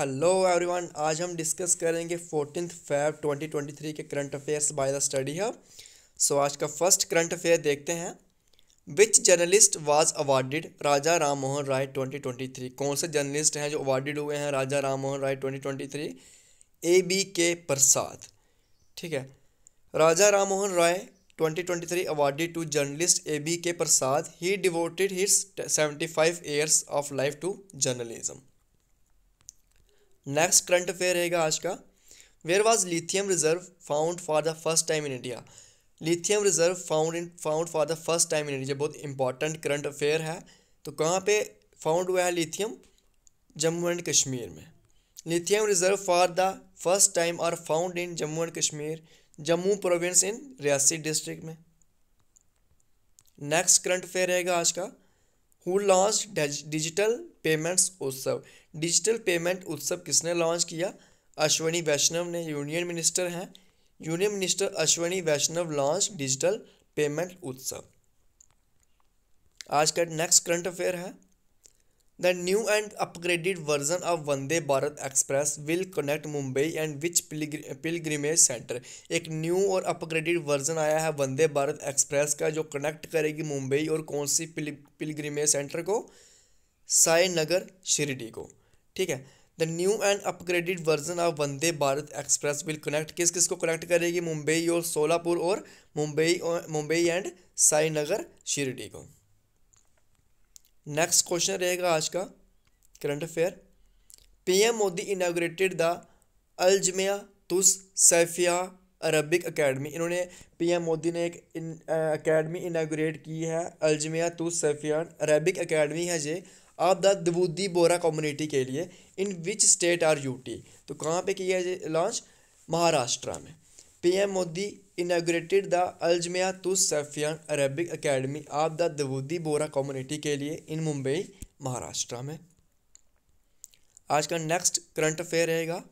hello everyone आज हम discuss करेंगे फोर्टीन फेब 2023 के current affairs by the study hub so आज का फर्स्ट करंट अफेयर देखते हैं which journalist was awarded Raja Ram Mohan Roy 2023 कौन से जर्नलिस्ट हैं जो अवार्डेड हुए हैं Raja Ram Mohan Roy 2023 A B K Prasad ठीक है Raja Ram Mohan Roy 2023 awarded to journalist A B K Prasad ही devoted his seventy five years of life to journalism next current affair रहेगा आज का where was lithium reserve found for the first time in India lithium reserve found in found for the first time in India बहुत important current affair है तो कहाँ पे found हुआ है लिथियम जम्मू एंड कश्मीर में lithium reserve for the first time are found in Jammu and Kashmir Jammu province in Reasi district में next current affair रहेगा आज का who launch digital payments Utsav digital payment Utsav किसने लॉन्च किया अश्वनी वैष्णव ने यूनियन मिनिस्टर हैं union minister Ashwini Vaishnaw launch digital payment Utsav आज का नेक्स्ट करंट अफेयर है the new and upgraded version of Vande Bharat express will connect Mumbai and which pilgrimage centre एक न्यू और upgraded version आया है वंदे भारत एक्सप्रेस का जो कनेक्ट करेगी मुंबई और कौन सी पिलग्रिमेज सेंटर को साई नगर शिरडी को ठीक है the new and upgraded version of Vande Bharat express will connect किस किस को कनेक्ट करेगी मुंबई और सोलापुर और मुंबई और मुंबई एंड साईनगर शिरडी को नेक्स्ट क्वेश्चन रहेगा आज का current affair PM Modi inaugurated the Aljamea tus Saifiyah Arabic academy इन्होंने पीएम मोदी ने एक अकेडमी इनाग्रेट की है अलजमिया तुस सैफिया अरबिक अकेडमी है ये आप द दबूदी बोरा कम्युनिटी के लिए in which state or UT तो कहाँ पे किया लॉन्च महाराष्ट्र में PM Modi inaugurated the Aljamea tu Saifiyah Arabic academy of the दबूदी बोरा कम्युनिटी के लिए इन मुंबई महाराष्ट्र में आज का नेक्स्ट करंट अफेयर रहेगा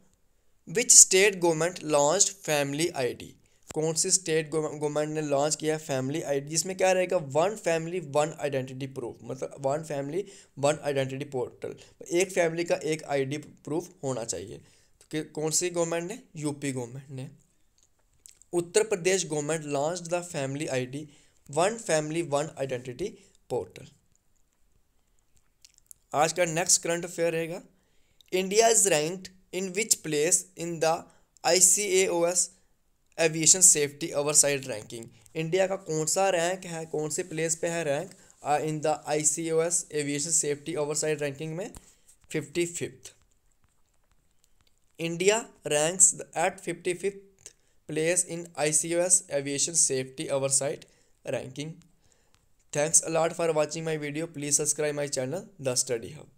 which state government launch family ID कौन सी स्टेट गवर्नमेंट ने लॉन्च किया है फैमिली आई जिसमें क्या रहेगा one family one identity proof मतलब one family one identity portal एक फैमिली का एक आईडी प्रूफ होना चाहिए तो कौन सी गवर्नमेंट ने यूपी गवर्नमेंट ने Uttar Pradesh government launch the family ID one family one identity portal आज का नेक्स्ट करंट अफेयर रहेगा India is ranked in which place in the I C A O S aviation safety over ranking India का कौन सा rank है कौन से place पे है rank in the I C O S aviation safety over ranking में fifty fifth India ranks at fifty fifth place in I C O S aviation safety over ranking thanks a lot for watching my video please subscribe my channel the study hub